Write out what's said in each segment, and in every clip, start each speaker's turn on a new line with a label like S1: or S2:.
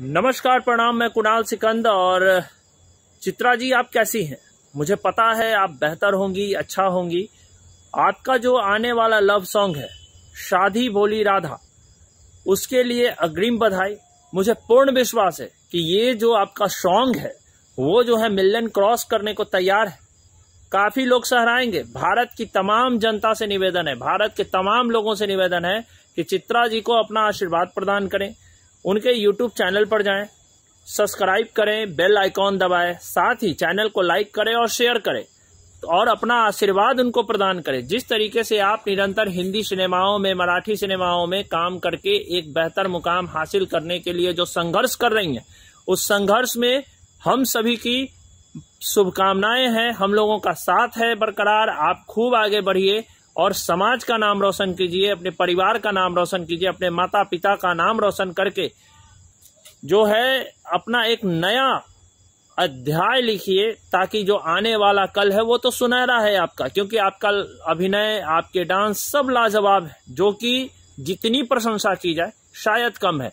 S1: नमस्कार प्रणाम मैं कुणाल सिकंद और चित्रा जी आप कैसी हैं मुझे पता है आप बेहतर होंगी अच्छा होंगी आपका जो आने वाला लव सॉन्ग है शादी बोली राधा उसके लिए अग्रिम बधाई मुझे पूर्ण विश्वास है कि ये जो आपका सॉन्ग है वो जो है मिलियन क्रॉस करने को तैयार है काफी लोग सहराएंगे भारत की तमाम जनता से निवेदन है भारत के तमाम लोगों से निवेदन है कि चित्रा जी को अपना आशीर्वाद प्रदान करें उनके यूट्यूब चैनल पर जाएं, सब्सक्राइब करें बेल आइकॉन दबाएं, साथ ही चैनल को लाइक करें और शेयर करें और अपना आशीर्वाद उनको प्रदान करें जिस तरीके से आप निरंतर हिंदी सिनेमाओं में मराठी सिनेमाओं में काम करके एक बेहतर मुकाम हासिल करने के लिए जो संघर्ष कर रही हैं उस संघर्ष में हम सभी की शुभकामनाएं हैं हम लोगों का साथ है बरकरार आप खूब आगे बढ़िए और समाज का नाम रोशन कीजिए अपने परिवार का नाम रोशन कीजिए अपने माता पिता का नाम रोशन करके जो है अपना एक नया अध्याय लिखिए ताकि जो आने वाला कल है वो तो सुनहरा है आपका क्योंकि आपका अभिनय आपके डांस सब लाजवाब है जो कि जितनी प्रशंसा की जाए शायद कम है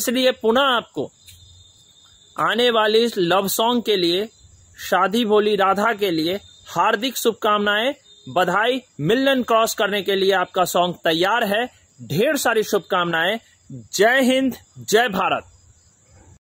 S1: इसलिए पुनः आपको आने वाली इस लव सॉन्ग के लिए शादी बोली राधा के लिए हार्दिक शुभकामनाएं बधाई मिलन क्रॉस करने के लिए आपका सॉन्ग तैयार है ढेर सारी शुभकामनाएं जय हिंद जय भारत